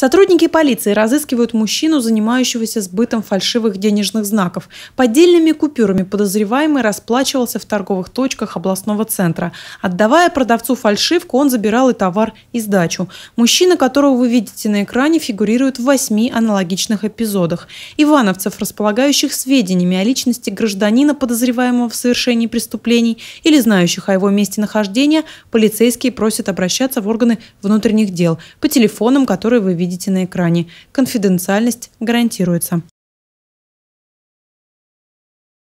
Сотрудники полиции разыскивают мужчину, занимающегося сбытом фальшивых денежных знаков. Поддельными купюрами подозреваемый расплачивался в торговых точках областного центра. Отдавая продавцу фальшивку, он забирал и товар, и сдачу. Мужчина, которого вы видите на экране, фигурирует в восьми аналогичных эпизодах. Ивановцев, располагающих сведениями о личности гражданина, подозреваемого в совершении преступлений, или знающих о его месте нахождения, полицейские просят обращаться в органы внутренних дел по телефонам, которые вы видите видите на экране. Конфиденциальность гарантируется.